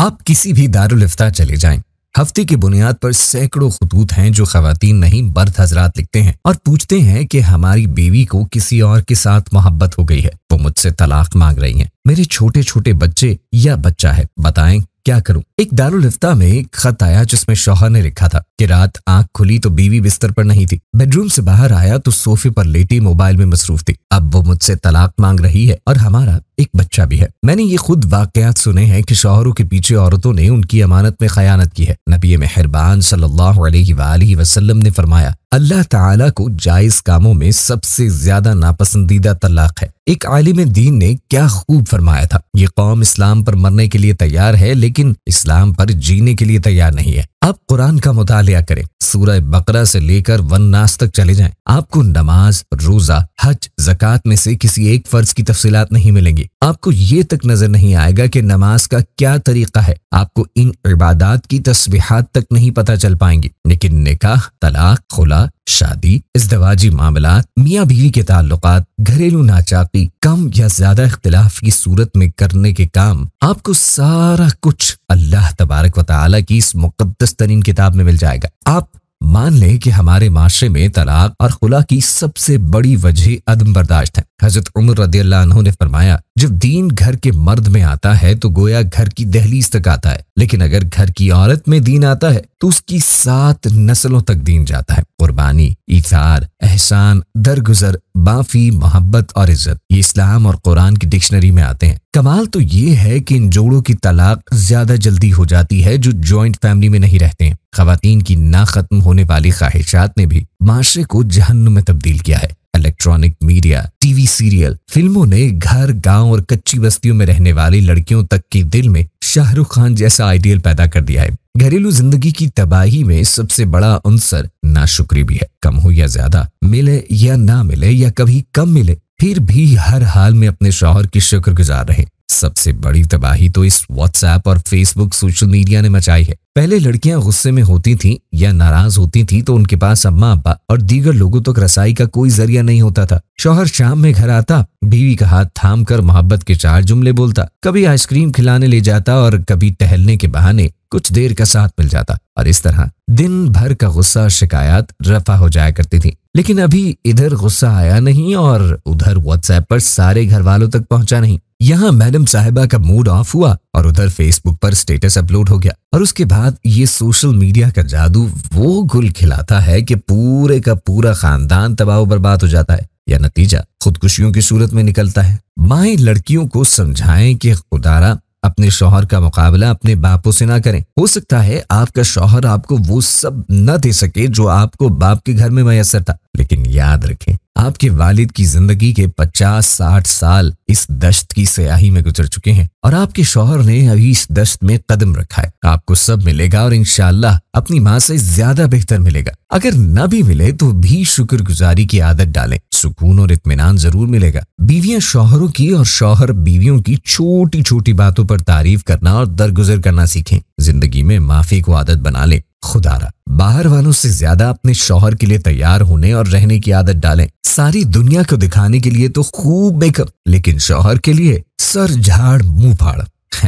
आप किसी भी दारुलफ्ता चले जाएं हफ्ते की बुनियाद पर सैकड़ों खतूत हैं जो खातन नहीं बर्द हजरात लिखते हैं और पूछते हैं कि हमारी बीवी को किसी और के साथ मोहब्बत हो गई है वो मुझसे तलाक मांग रही हैं मेरे छोटे छोटे बच्चे या बच्चा है बताएं क्या करूं एक दारुलफ्ता में एक खत आया जिसमें शौहर ने लिखा था कि रात आंख खुली तो बीवी बिस्तर पर नहीं थी बेडरूम से बाहर आया तो सोफे पर लेटी मोबाइल में मसरूफ थी अब वो मुझसे तलाक मांग रही है और हमारा एक बच्चा भी है मैंने ये खुद वाकयात सुने हैं कि शोहरों के पीछे औरतों ने उनकी अमानत में खयानत की है नबी मेहरबान सल्लल्लाहु वसल्लम ने फरमाया अल्लाह ताला को जायज कामों में सबसे ज्यादा नापसंदीदा तलाक है एक आलिम दीन ने क्या खूब फरमाया था ये कौम इस्लाम पर मरने के लिए तैयार है लेकिन इस्लाम पर जीने के लिए तैयार नहीं है आप कुरान का मुतालिया करें सूरह बकरा से लेकर वन नास तक चले जाएं आपको नमाज रोजा हज जक़ात में से किसी एक फर्ज की तफसीलात नहीं मिलेंगी आपको ये तक नजर नहीं आएगा कि नमाज का क्या तरीका है आपको इन इबादात की तस्बीहात तक नहीं पता चल पाएंगी लेकिन निकाह तलाक खुला शादी इसदवाजी मामला मियाँ बीवी के ताल्लुक घरेलू नाचाकी कम या ज्यादा इख्तलाफ की सूरत में करने के काम आपको सारा कुछ अल्लाह तबारक ताला की इस मुकदस तरीन किताब में मिल जाएगा आप मान लें कि हमारे माशरे में तलाक और खुला की सबसे बड़ी वजह अदम बर्दाश्त है हजरत उमर रदी ने फरमाया जब दीन घर के मर्द में आता है तो गोया घर की दहलीज तक आता है लेकिन अगर घर की औरत में दीन आता है तो उसकी सात नस्लों तक दीन जाता है कुर्बानी इथार एहसान दरगुजर बाफी मोहब्बत और इज्जत ये इस्लाम और कुरान की डिक्शनरी में आते हैं कमाल तो ये है कि इन जोड़ों की तलाक ज्यादा जल्दी हो जाती है जो ज्वाइंट फैमिली में नहीं रहते हैं खातन की ना खत्म होने वाली ख्वाहिशात ने भी माशरे को जहन में तब्दील किया है इलेक्ट्रॉनिक मीडिया टीवी सीरियल फिल्मों ने घर गांव और कच्ची बस्तियों में रहने वाली लड़कियों तक के दिल में शाहरुख खान जैसा आइडियल पैदा कर दिया है घरेलू जिंदगी की तबाही में सबसे बड़ा अंसर नाशुक्री भी है कम हो या ज्यादा मिले या ना मिले या कभी कम मिले फिर भी हर हाल में अपने शोहर की शुक्रगुजार रहे सबसे बड़ी तबाही तो इस व्हाट्सएप और फेसबुक सोशल मीडिया ने मचाई है पहले लड़कियां गुस्से में होती थीं या नाराज होती थीं तो उनके पास अम्मा अब्बा और दीगर लोगों तक तो रसाई का कोई जरिया नहीं होता था शोहर शाम में घर आता बीवी का हाथ थाम कर मोहब्बत के चार जुमले बोलता कभी आइसक्रीम खिलाने ले जाता और कभी टहलने के बहाने कुछ देर का साथ मिल जाता और इस तरह दिन भर का गुस्सा शिकायत रफा हो जाया करती थी लेकिन अभी इधर गुस्सा आया नहीं और उधर व्हाट्सएप पर सारे घर वालों तक पहुंचा नहीं यहाँ मैडम साहिबा का मूड ऑफ हुआ और उधर फेसबुक पर स्टेटस अपलोड हो गया और उसके बाद ये सोशल मीडिया का जादू वो गुल खिलाता है कि पूरे का पूरा खानदान तबाह बर्बाद हो जाता है या नतीजा खुदकुशियों की सूरत में निकलता है माए लड़कियों को समझाएं कि खुदारा अपने शोहर का मुकाबला अपने बापों से ना करें हो सकता है आपका शोहर आपको वो सब न दे सके जो आपको बाप के घर में मैसर था लेकिन याद रखें आपके वालिद की जिंदगी के 50-60 साल इस दश्त की स्याही में गुजर चुके हैं और आपके शोहर ने अभी इस दश्त में कदम रखा है आपको सब मिलेगा और इनशाला अपनी माँ से ज्यादा बेहतर मिलेगा अगर न भी मिले तो भी शुक्रगुजारी की आदत डालें सुकून और इतमान जरूर मिलेगा बीवियां शोहरों की और शोहर बीवियों की छोटी छोटी बातों पर तारीफ करना और दरगुजर करना सीखें जिंदगी में माफी को आदत बना लें खुदारा बाहर वालों से ज्यादा अपने शोहर के लिए तैयार होने और रहने की आदत डालें सारी दुनिया को दिखाने के लिए तो खूब मेकअप लेकिन शौहर के लिए सर झाड़ मुंह फाड़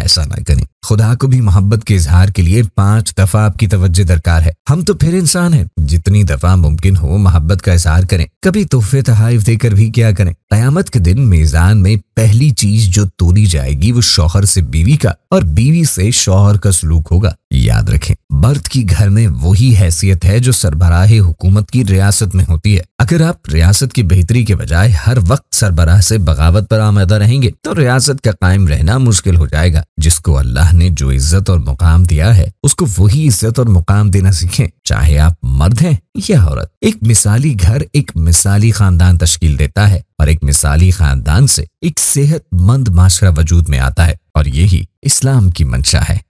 ऐसा ना करें खुदा को भी मोहब्बत के इजहार के लिए पांच दफा आपकी तवज्जो दरकार है हम तो फिर इंसान हैं जितनी दफा मुमकिन हो मोहब्बत का इजहार करें कभी तोहफे तहाइफ देकर भी क्या करें कयामत के दिन मेजान में पहली चीज जो तोड़ी जाएगी वो शोहर से बीवी का और बीवी से शोहर का सलूक होगा याद रखें बर्थ की घर में वही हैसियत है जो सरबराह हुकूमत की रियासत में होती है अगर आप रियासत की बेहतरी के बजाय हर वक्त सरबराह से बगावत पर आमदा रहेंगे तो रियासत का कायम रहना मुश्किल हो जाएगा जिसको अल्लाह अल्लाह ने जो इज्जत और मुकाम दिया है उसको वही इज्जत और मुकाम देना सीखें चाहे आप मर्द हैं या औरत एक मिसाली घर एक मिसाली खानदान तश्कील देता है और एक मिसाली खानदान से एक सेहतमंद माशरा वजूद में आता है और यही इस्लाम की मंशा है